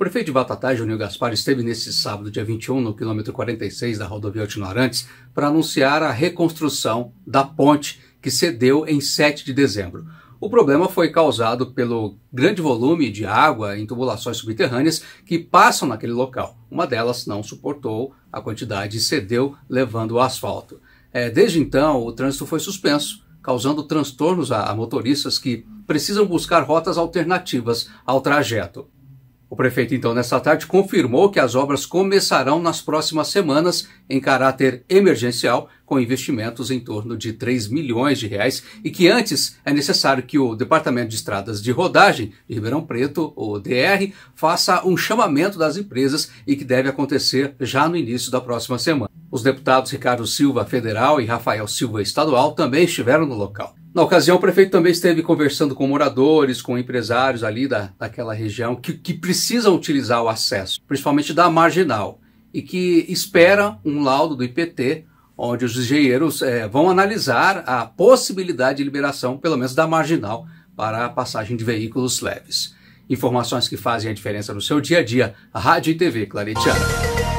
O prefeito de Batatais, Juninho Gaspar, esteve nesse sábado, dia 21, no quilômetro 46 da rodovia Altino para anunciar a reconstrução da ponte que cedeu em 7 de dezembro. O problema foi causado pelo grande volume de água em tubulações subterrâneas que passam naquele local. Uma delas não suportou a quantidade e cedeu, levando o asfalto. É, desde então, o trânsito foi suspenso, causando transtornos a motoristas que precisam buscar rotas alternativas ao trajeto. O prefeito, então, nesta tarde, confirmou que as obras começarão nas próximas semanas em caráter emergencial, com investimentos em torno de 3 milhões de reais, e que antes é necessário que o Departamento de Estradas de Rodagem de Ribeirão Preto, o DR, faça um chamamento das empresas e que deve acontecer já no início da próxima semana. Os deputados Ricardo Silva Federal e Rafael Silva Estadual também estiveram no local. Na ocasião, o prefeito também esteve conversando com moradores, com empresários ali da, daquela região que, que precisam utilizar o acesso, principalmente da marginal, e que espera um laudo do IPT, onde os engenheiros é, vão analisar a possibilidade de liberação, pelo menos da marginal, para a passagem de veículos leves. Informações que fazem a diferença no seu dia a dia. Rádio e TV Claretiana.